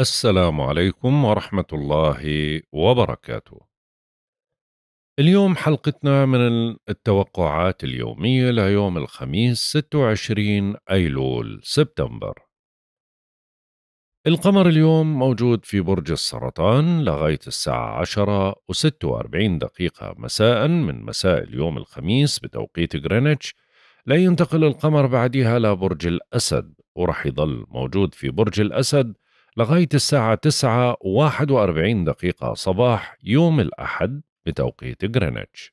السلام عليكم ورحمة الله وبركاته. اليوم حلقتنا من التوقعات اليومية ليوم الخميس 26 أيلول سبتمبر. القمر اليوم موجود في برج السرطان لغاية الساعة 10 و46 دقيقة مساء من مساء اليوم الخميس بتوقيت غرينتش لا ينتقل القمر بعدها لبرج الأسد ورح يظل موجود في برج الأسد لغاية الساعة تسعة واحد وأربعين دقيقة صباح يوم الأحد بتوقيت غرينتش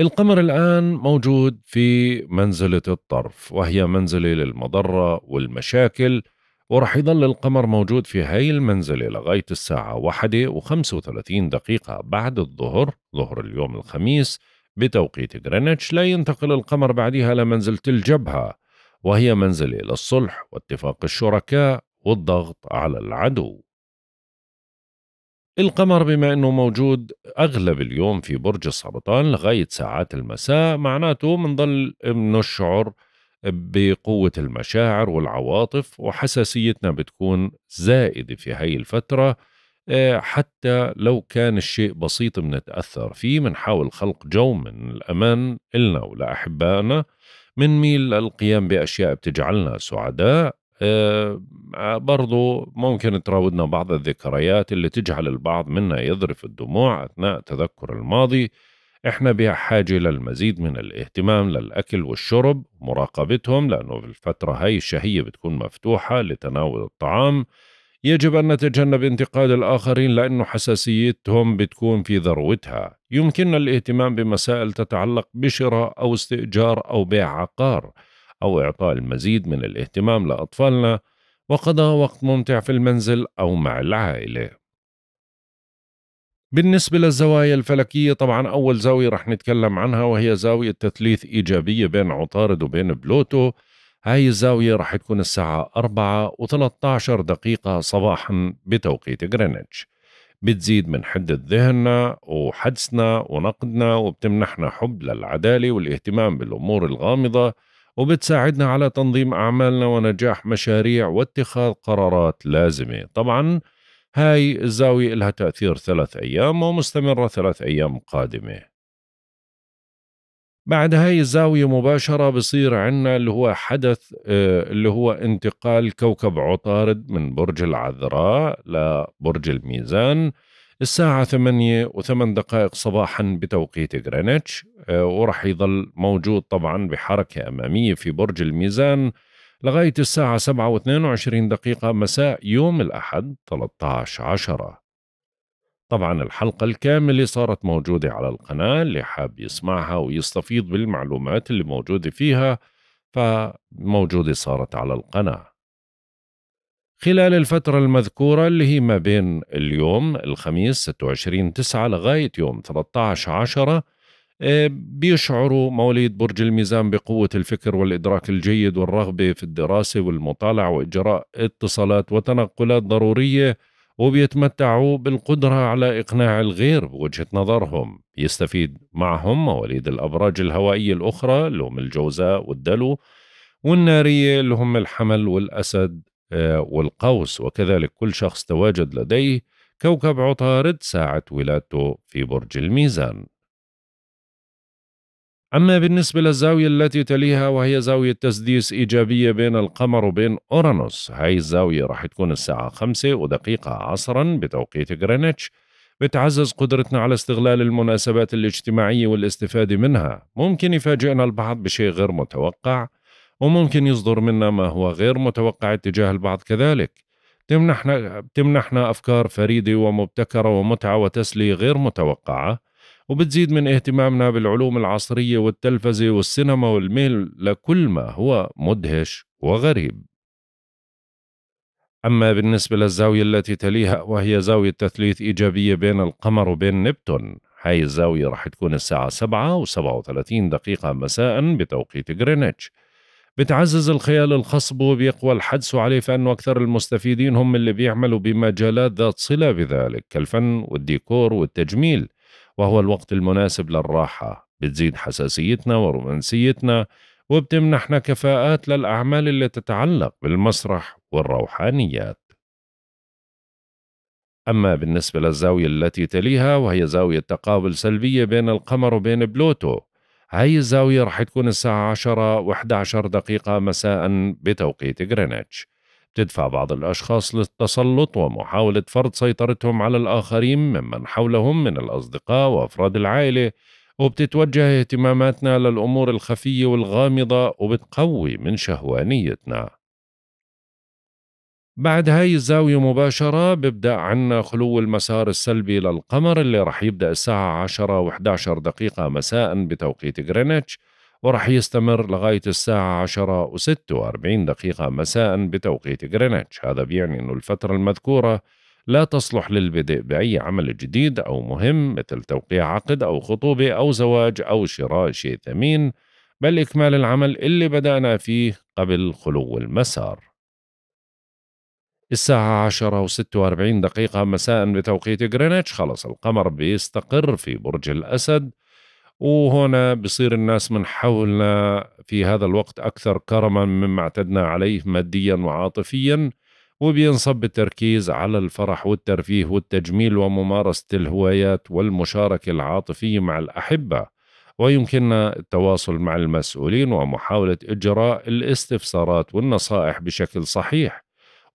القمر الآن موجود في منزلة الطرف وهي منزلة للمضرة والمشاكل ورح يظل القمر موجود في هاي المنزلة لغاية الساعة واحدة وخمسة وثلاثين دقيقة بعد الظهر ظهر اليوم الخميس بتوقيت غرينتش لا ينتقل القمر بعدها لمنزلة الجبهة وهي منزلة للصلح واتفاق الشركاء والضغط على العدو القمر بما انه موجود اغلب اليوم في برج السرطان لغايه ساعات المساء معناته بنضل بنشعر بقوة المشاعر والعواطف وحساسيتنا بتكون زائدة في هاي الفترة آه، حتى لو كان الشيء بسيط بنتأثر فيه بنحاول خلق جو من الأمان إلنا ولأحبائنا ميل للقيام بأشياء بتجعلنا سعداء آه، برضو ممكن تراودنا بعض الذكريات اللي تجعل البعض منا يذرف الدموع أثناء تذكر الماضي إحنا بحاجة للمزيد من الاهتمام للأكل والشرب مراقبتهم لأنه في الفترة هاي الشهية بتكون مفتوحة لتناول الطعام يجب أن نتجنب انتقاد الآخرين لأن حساسيتهم بتكون في ذروتها يمكننا الاهتمام بمسائل تتعلق بشراء أو استئجار أو بيع عقار أو إعطاء المزيد من الاهتمام لأطفالنا وقضاء وقت ممتع في المنزل أو مع العائلة. بالنسبة للزوايا الفلكية طبعا أول زاوية رح نتكلم عنها وهي زاوية تثليث إيجابية بين عطارد وبين بلوتو هاي الزاوية رح تكون الساعة 4 و13 دقيقة صباحا بتوقيت غرينتش بتزيد من حدة ذهننا وحدسنا ونقدنا وبتمنحنا حب للعدالة والاهتمام بالأمور الغامضة وبتساعدنا على تنظيم أعمالنا ونجاح مشاريع واتخاذ قرارات لازمة طبعا هاي الزاوية لها تأثير ثلاث أيام ومستمرة ثلاث أيام قادمة بعد هاي الزاوية مباشرة بصير عنا اللي هو حدث آه، اللي هو انتقال كوكب عطارد من برج العذراء لبرج الميزان الساعة ثمانية وثمان دقائق صباحا بتوقيت غرينتش آه، ورح يظل موجود طبعا بحركة أمامية في برج الميزان لغاية الساعة سبعة واثنين وعشرين دقيقة مساء يوم الأحد 13 عشرة طبعا الحلقة الكاملة صارت موجودة على القناة اللي حاب يسمعها ويستفيض بالمعلومات اللي موجودة فيها فموجودة صارت على القناة خلال الفترة المذكورة اللي هي ما بين اليوم الخميس 26 9 لغاية يوم 13 10 بيشعروا مواليد برج الميزان بقوة الفكر والإدراك الجيد والرغبة في الدراسة والمطالعة وإجراء اتصالات وتنقلات ضرورية وبيتمتعوا بالقدرة على إقناع الغير بوجهة نظرهم يستفيد معهم مواليد الأبراج الهوائية الأخرى اللي هم الجوزاء والدلو والنارية اللي هم الحمل والأسد آه، والقوس وكذلك كل شخص تواجد لديه كوكب عطارد ساعة ولادته في برج الميزان أما بالنسبة للزاوية التي تليها وهي زاوية تسديس إيجابية بين القمر وبين أورانوس هاي الزاوية راح تكون الساعة خمسة ودقيقة عصرا بتوقيت غرينتش بتعزز قدرتنا على استغلال المناسبات الاجتماعية والاستفادة منها ممكن يفاجئنا البعض بشيء غير متوقع وممكن يصدر منا ما هو غير متوقع اتجاه البعض كذلك تمنحنا, بتمنحنا أفكار فريدة ومبتكرة ومتعة وتسلية غير متوقعة وبتزيد من اهتمامنا بالعلوم العصرية والتلفزة والسينما والميل لكل ما هو مدهش وغريب أما بالنسبة للزاوية التي تليها وهي زاوية تثليث إيجابية بين القمر وبين نبتون هاي الزاوية رح تكون الساعة 7 و37 دقيقة مساء بتوقيت غرينتش بتعزز الخيال الخصب وبيقوى الحدس عليه فإن أكثر المستفيدين هم اللي بيعملوا بمجالات ذات صلة بذلك كالفن والديكور والتجميل وهو الوقت المناسب للراحة بتزيد حساسيتنا ورومانسيتنا وبتمنحنا كفاءات للأعمال اللي تتعلق بالمسرح والروحانيات أما بالنسبة للزاوية التي تليها وهي زاوية تقابل سلبية بين القمر وبين بلوتو هاي الزاوية رح تكون الساعة 10 و 11 دقيقة مساء بتوقيت غرينتش تدفع بعض الأشخاص للتسلط ومحاولة فرض سيطرتهم على الآخرين ممن حولهم من الأصدقاء وأفراد العائلة وبتتوجه اهتماماتنا للأمور الخفية والغامضة وبتقوي من شهوانيتنا بعد هاي الزاوية مباشرة ببدأ عنا خلو المسار السلبي للقمر اللي رح يبدأ الساعة 10 و 11 دقيقة مساء بتوقيت غرينتش ورح يستمر لغاية الساعة 10 و 46 دقيقة مساء بتوقيت غرينتش هذا بيعني أنه الفترة المذكورة لا تصلح للبدء بأي عمل جديد أو مهم مثل توقيع عقد أو خطوبة أو زواج أو شراء شيء ثمين بل إكمال العمل اللي بدأنا فيه قبل خلو المسار الساعة عشرة و واربعين دقيقة مساء بتوقيت غرينتش خلص القمر بيستقر في برج الأسد وهنا بصير الناس من حولنا في هذا الوقت أكثر كرما مما اعتدنا عليه ماديا وعاطفيا وبينصب التركيز على الفرح والترفيه والتجميل وممارسة الهوايات والمشاركة العاطفية مع الأحبة ويمكننا التواصل مع المسؤولين ومحاولة إجراء الاستفسارات والنصائح بشكل صحيح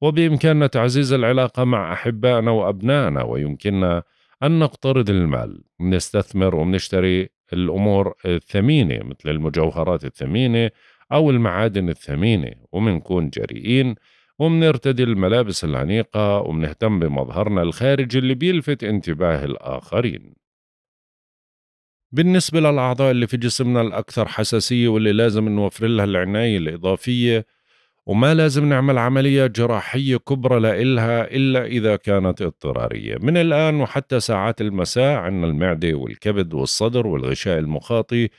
وبإمكاننا تعزيز العلاقة مع أحبائنا وأبنائنا ويمكننا أن نقترض المال نستثمر وبنشتري الأمور الثمينة مثل المجوهرات الثمينة أو المعادن الثمينة ومنكون جريئين ومنرتدي الملابس الأنيقة ومنهتم بمظهرنا الخارجي اللي بيلفت انتباه الآخرين بالنسبة للأعضاء اللي في جسمنا الأكثر حساسية واللي لازم نوفر لها العناية الإضافية وما لازم نعمل عملية جراحية كبرى لإلها إلا إذا كانت اضطرارية من الآن وحتى ساعات المساء عندنا المعدة والكبد والصدر والغشاء المخاطي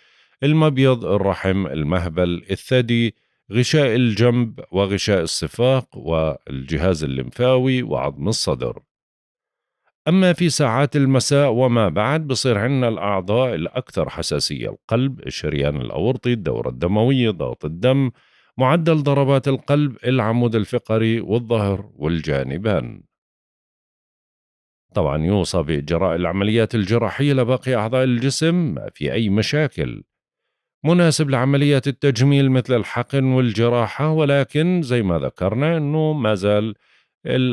المبيض الرحم المهبل الثدي غشاء الجنب وغشاء الصفاق والجهاز الليمفاوي وعظم الصدر أما في ساعات المساء وما بعد بصير عندنا الأعضاء الأكثر حساسية القلب الشريان الأورطي الدورة الدموية ضغط الدم معدل ضربات القلب العمود الفقري والظهر والجانبان طبعا يوصى بإجراء العمليات الجراحية لباقي أعضاء الجسم ما في أي مشاكل مناسب لعمليات التجميل مثل الحقن والجراحة ولكن زي ما ذكرنا أنه ما زال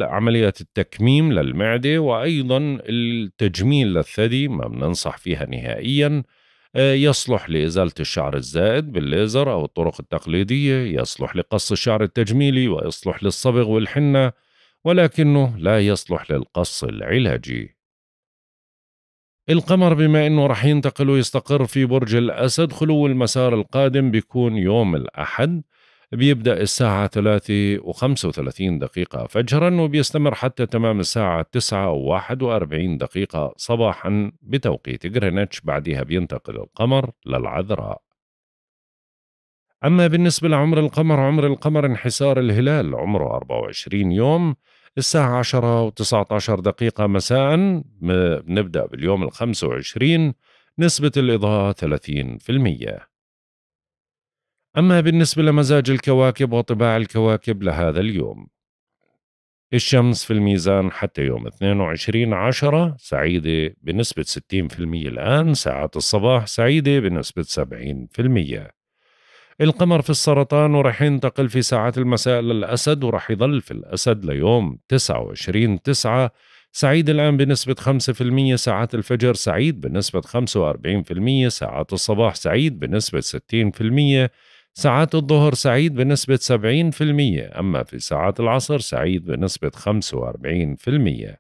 عمليات التكميم للمعدة وأيضا التجميل للثدي ما بننصح فيها نهائياً يصلح لإزالة الشعر الزائد بالليزر أو الطرق التقليدية يصلح لقص الشعر التجميلي ويصلح للصبغ والحنة ولكنه لا يصلح للقص العلاجي القمر بما أنه رح ينتقل ويستقر في برج الأسد خلو المسار القادم بيكون يوم الأحد بيبدأ الساعة 3 و35 دقيقة فجرا وبيستمر حتى تمام الساعة 9 و41 دقيقة صباحا بتوقيت غرينتش بعدها بينتقل القمر للعذراء أما بالنسبة لعمر القمر عمر القمر انحسار الهلال عمره 24 يوم الساعة 10 و19 دقيقة مساء بنبدأ باليوم ال 25 نسبة الإضاءة 30% أما بالنسبة لمزاج الكواكب وطباع الكواكب لهذا اليوم الشمس في الميزان حتى يوم 22 عشرة سعيدة بنسبة 60% الآن ساعات الصباح سعيدة بنسبة 70% القمر في السرطان ورح ينتقل في ساعات المساء للأسد ورح يظل في الأسد ليوم 29 تسعة سعيد الآن بنسبة 5% ساعات الفجر سعيد بنسبة 45% ساعات الصباح سعيد بنسبة المية ساعات الظهر سعيد بنسبة 70% أما في ساعات العصر سعيد بنسبة 45%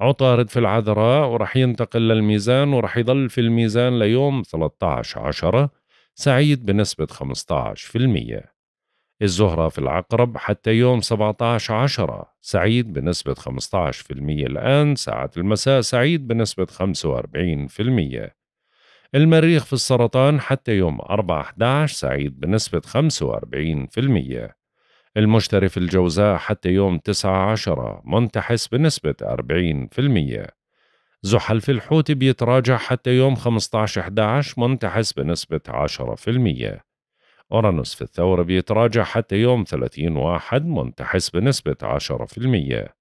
عطارد في العذراء ورح ينتقل للميزان ورح يضل في الميزان ليوم 13 عشرة سعيد بنسبة 15% الزهرة في العقرب حتى يوم 17 عشرة سعيد بنسبة 15% الآن ساعة المساء سعيد بنسبة 45% المريخ في السرطان حتى يوم 4/11 سعيد بنسبة 45%، المشتري في الجوزاء حتى يوم 9/10 منتحس بنسبة 40%، زحل في الحوت بيتراجع حتى يوم 15/11 منتحس بنسبة 10%. أورانوس في الثور بيتراجع حتى يوم 30 واحد منتحس بنسبة 10%.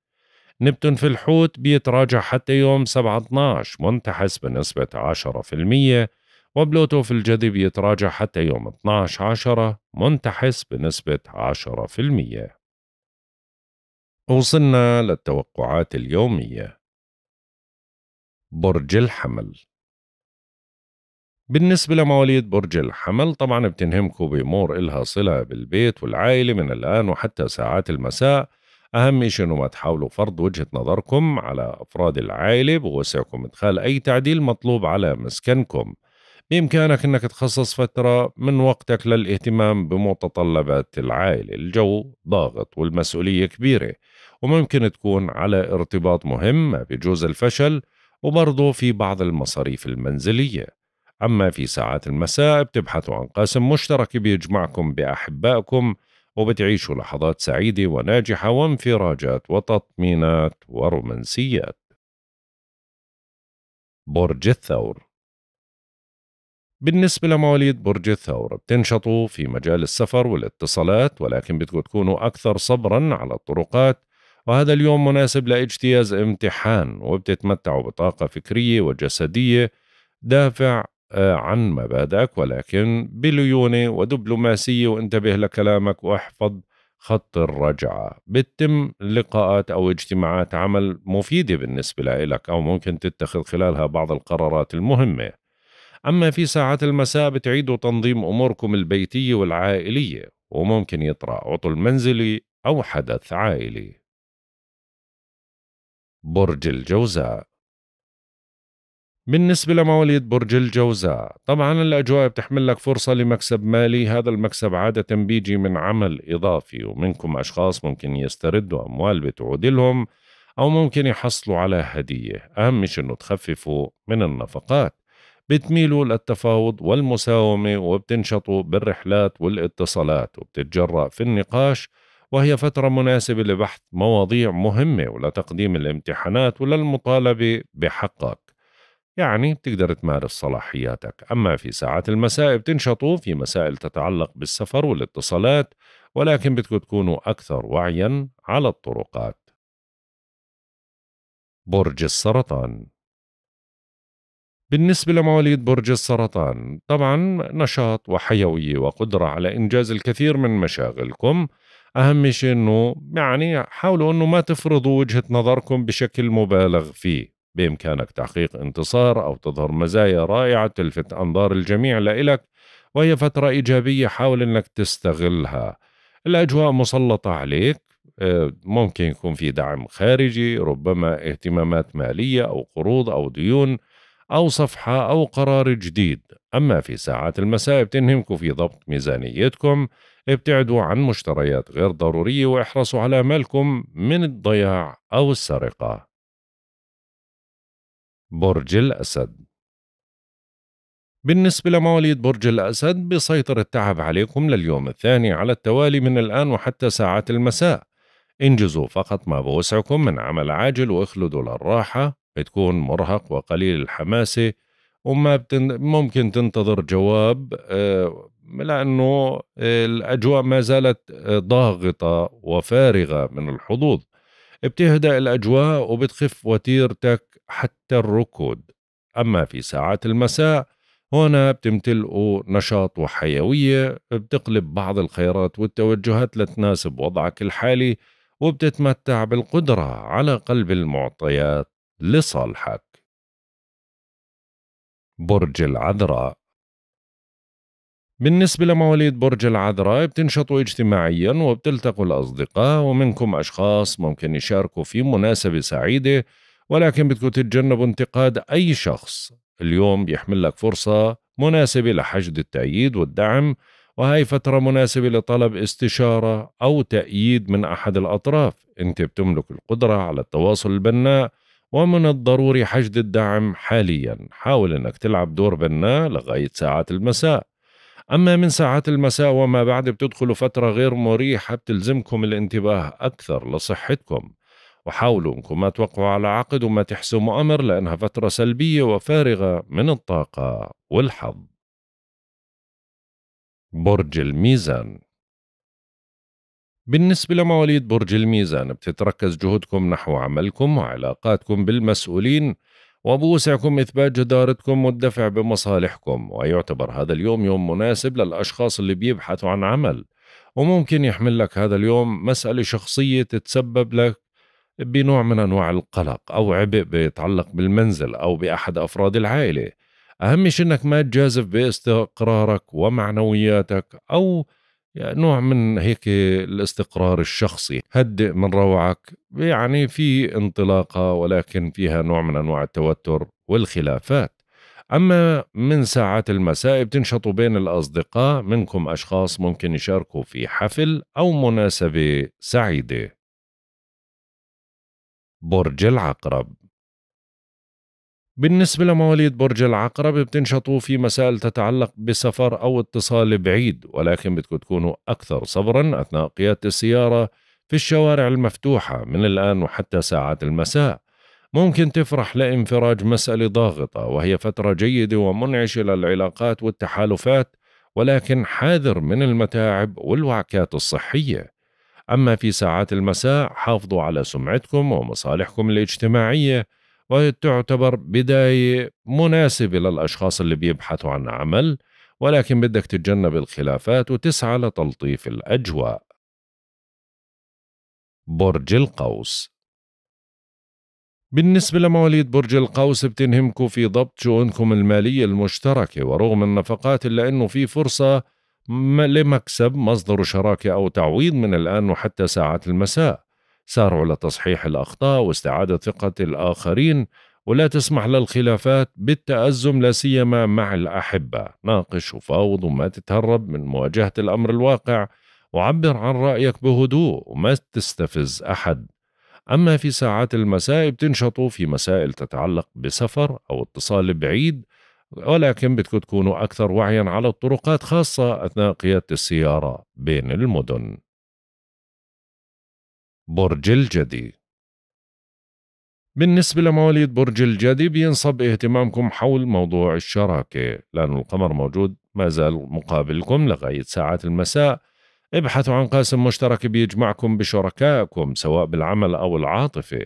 نبتون في الحوت بيتراجع حتى يوم 7/12 منتحس بنسبة 10% وبلوتو في الجدي بيتراجع حتى يوم 12/10 منتحس بنسبة 10%. وصلنا للتوقعات اليومية برج الحمل بالنسبة لمواليد برج الحمل طبعا بتنهمكم بأمور إلها صلة بالبيت والعائلة من الآن وحتى ساعات المساء أهم شيء أنه ما تحاولوا فرض وجهة نظركم على أفراد العائلة بوسعكم إدخال أي تعديل مطلوب على مسكنكم بإمكانك أنك تخصص فترة من وقتك للاهتمام بمتطلبات العائلة الجو ضاغط والمسؤولية كبيرة وممكن تكون على ارتباط مهم ما بجوز الفشل وبرضه في بعض المصاريف المنزلية أما في ساعات المساء بتبحثوا عن قاسم مشترك بيجمعكم بأحبائكم وبتعيشوا لحظات سعيدة وناجحة وانفراجات وتطمينات ورومانسيات برج الثور بالنسبة لمواليد برج الثور بتنشطوا في مجال السفر والاتصالات ولكن بدكم تكونوا أكثر صبرا على الطرقات وهذا اليوم مناسب لاجتياز امتحان وبتتمتعوا بطاقة فكرية وجسدية دافع عن مبادئك ولكن بليونة ودبلوماسية وانتبه لكلامك واحفظ خط الرجعة بتتم لقاءات أو اجتماعات عمل مفيدة بالنسبة لك أو ممكن تتخذ خلالها بعض القرارات المهمة أما في ساعات المساء بتعيدوا تنظيم أموركم البيتية والعائلية وممكن يطرأ عطل منزلي أو حدث عائلي برج الجوزاء بالنسبة لمواليد برج الجوزاء طبعا الأجواء بتحمل لك فرصة لمكسب مالي هذا المكسب عادة بيجي من عمل إضافي ومنكم أشخاص ممكن يستردوا أموال بتعود لهم أو ممكن يحصلوا على هدية أهم مش أنه تخففوا من النفقات بتميلوا للتفاوض والمساومة وبتنشطوا بالرحلات والاتصالات وبتتجرأ في النقاش وهي فترة مناسبة لبحث مواضيع مهمة ولتقديم الامتحانات وللمطالبة بحقك يعني بتقدر تمارس صلاحياتك أما في ساعات المساء بتنشطوا في مسائل تتعلق بالسفر والاتصالات ولكن بدكم تكونوا أكثر وعيا على الطرقات برج السرطان بالنسبة لمواليد برج السرطان طبعا نشاط وحيوية وقدرة على إنجاز الكثير من مشاغلكم أهم شيء أنه يعني حاولوا أنه ما تفرضوا وجهة نظركم بشكل مبالغ فيه بإمكانك تحقيق انتصار أو تظهر مزايا رائعة تلفت أنظار الجميع لإلك وهي فترة إيجابية حاول أنك تستغلها الأجواء مسلطة عليك آه، ممكن يكون في دعم خارجي ربما اهتمامات مالية أو قروض أو ديون أو صفحة أو قرار جديد أما في ساعات المساء بتنهمكوا في ضبط ميزانيتكم ابتعدوا عن مشتريات غير ضرورية واحرصوا على مالكم من الضياع أو السرقة برج الأسد بالنسبة لمواليد برج الأسد بيسيطر التعب عليكم لليوم الثاني على التوالي من الآن وحتى ساعات المساء انجزوا فقط ما بوسعكم من عمل عاجل واخلدوا للراحة بتكون مرهق وقليل الحماسة وما بتن... ممكن تنتظر جواب آه، لأنه الأجواء ما زالت ضاغطة وفارغة من الحظوظ بتهدأ الأجواء وبتخف وتيرتك حتى الركود أما في ساعات المساء هنا بتمتلئوا نشاط وحيوية بتقلب بعض الخيارات والتوجهات لتناسب وضعك الحالي وبتتمتع بالقدرة على قلب المعطيات لصالحك برج العذراء بالنسبة لمواليد برج العذراء بتنشطوا اجتماعيا وبتلتقوا الأصدقاء ومنكم أشخاص ممكن يشاركوا في مناسبة سعيدة ولكن بدكم تتجنبوا انتقاد أي شخص اليوم بيحمل لك فرصة مناسبة لحشد التأييد والدعم وهي فترة مناسبة لطلب استشارة أو تأييد من أحد الأطراف أنت بتملك القدرة على التواصل البناء ومن الضروري حشد الدعم حاليا حاول أنك تلعب دور بناء لغاية ساعات المساء أما من ساعات المساء وما بعد بتدخلوا فترة غير مريحة بتلزمكم الانتباه أكثر لصحتكم وحاولوا انكم ما توقعوا على عقد وما تحسموا امر لانها فتره سلبيه وفارغه من الطاقه والحظ برج الميزان بالنسبة لمواليد برج الميزان بتتركز جهودكم نحو عملكم وعلاقاتكم بالمسؤولين وبوسعكم إثبات جدارتكم والدفع بمصالحكم ويعتبر هذا اليوم يوم مناسب للأشخاص اللي بيبحثوا عن عمل وممكن يحمل لك هذا اليوم مسألة شخصية تتسبب لك بنوع من انواع القلق او عبء بيتعلق بالمنزل او باحد افراد العائله اهم شيء انك ما تجازف باستقرارك ومعنوياتك او يعني نوع من هيك الاستقرار الشخصي هدئ من روعك يعني في انطلاقة ولكن فيها نوع من أنواع التوتر والخلافات أما من ساعات المساء بتنشطوا بين الأصدقاء منكم أشخاص ممكن يشاركوا في حفل أو مناسبة سعيدة برج العقرب بالنسبة لمواليد برج العقرب بتنشطوا في مسائل تتعلق بسفر أو اتصال بعيد ولكن بدكم تكونوا أكثر صبرا أثناء قيادة السيارة في الشوارع المفتوحة من الآن وحتى ساعات المساء ممكن تفرح لانفراج مسألة ضاغطة وهي فترة جيدة ومنعشة للعلاقات والتحالفات ولكن حاذر من المتاعب والوعكات الصحية أما في ساعات المساء حافظوا على سمعتكم ومصالحكم الاجتماعية وتعتبر بداية مناسبة للأشخاص اللي بيبحثوا عن عمل ولكن بدك تتجنب الخلافات وتسعى لتلطيف الأجواء برج القوس بالنسبة لمواليد برج القوس بتنهمكوا في ضبط شؤونكم المالية المشتركة ورغم النفقات إلا أنه في فرصة لمكسب مصدر شراكة أو تعويض من الآن وحتى ساعات المساء سارعوا لتصحيح الأخطاء واستعادة ثقة الآخرين ولا تسمح للخلافات بالتأزم لا سيما مع الأحبة ناقش وفاوض وما تتهرب من مواجهة الأمر الواقع وعبر عن رأيك بهدوء وما تستفز أحد أما في ساعات المساء بتنشطوا في مسائل تتعلق بسفر أو اتصال بعيد ولكن بدكم تكونوا أكثر وعيا على الطرقات خاصة أثناء قيادة السيارة بين المدن برج الجدي بالنسبة لمواليد برج الجدي بينصب اهتمامكم حول موضوع الشراكة لأن القمر موجود ما زال مقابلكم لغاية ساعات المساء ابحثوا عن قاسم مشترك بيجمعكم بشركائكم سواء بالعمل أو العاطفة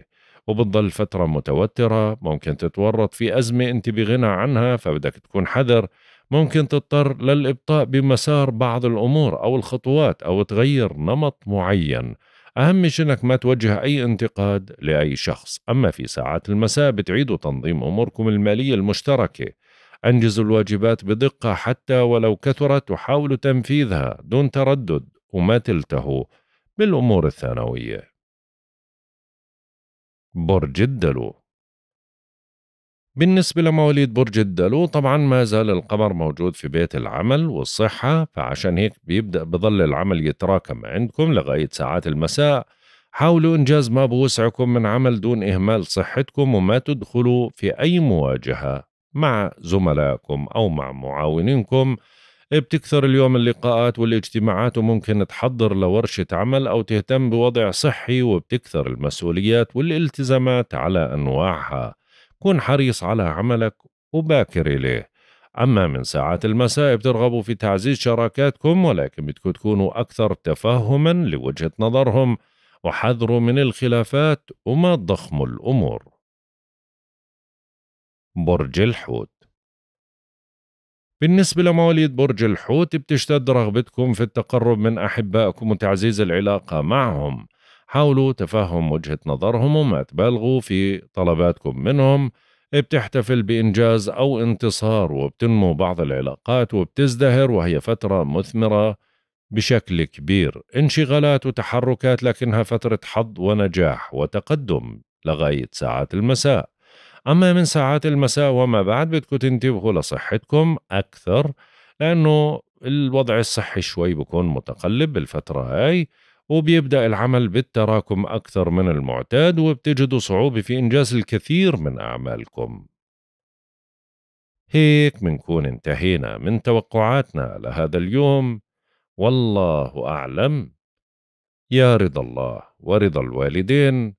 وبتضل فترة متوترة ممكن تتورط في أزمة أنت بغنى عنها فبدك تكون حذر ممكن تضطر للإبطاء بمسار بعض الأمور أو الخطوات أو تغير نمط معين أهم شيء أنك ما توجه أي انتقاد لأي شخص أما في ساعات المساء بتعيدوا تنظيم أموركم المالية المشتركة أنجزوا الواجبات بدقة حتى ولو كثرت وحاولوا تنفيذها دون تردد وما تلتهوا بالأمور الثانوية برج الدلو بالنسبة لمواليد برج الدلو طبعا ما زال القمر موجود في بيت العمل والصحة فعشان هيك بيبدأ بظل العمل يتراكم عندكم لغاية ساعات المساء حاولوا إنجاز ما بوسعكم من عمل دون إهمال صحتكم وما تدخلوا في أي مواجهة مع زملائكم أو مع معاونينكم بتكثر اليوم اللقاءات والاجتماعات وممكن تحضر لورشة عمل أو تهتم بوضع صحي وبتكثر المسؤوليات والالتزامات على أنواعها كن حريص على عملك وباكر إليه أما من ساعات المساء بترغبوا في تعزيز شراكاتكم ولكن بدكم تكونوا أكثر تفهما لوجهة نظرهم وحذروا من الخلافات وما تضخموا الأمور برج الحوت بالنسبة لمواليد برج الحوت بتشتد رغبتكم في التقرب من أحبائكم وتعزيز العلاقة معهم حاولوا تفهم وجهة نظرهم وما تبالغوا في طلباتكم منهم بتحتفل بإنجاز أو انتصار وبتنمو بعض العلاقات وبتزدهر وهي فترة مثمرة بشكل كبير انشغالات وتحركات لكنها فترة حظ ونجاح وتقدم لغاية ساعات المساء أما من ساعات المساء وما بعد بدكم تنتبهوا لصحتكم أكثر لأنه الوضع الصحي شوي بكون متقلب بالفترة هاي وبيبدأ العمل بالتراكم أكثر من المعتاد وبتجدوا صعوبة في إنجاز الكثير من أعمالكم هيك منكون انتهينا من توقعاتنا لهذا اليوم والله أعلم يا رضا الله ورضا الوالدين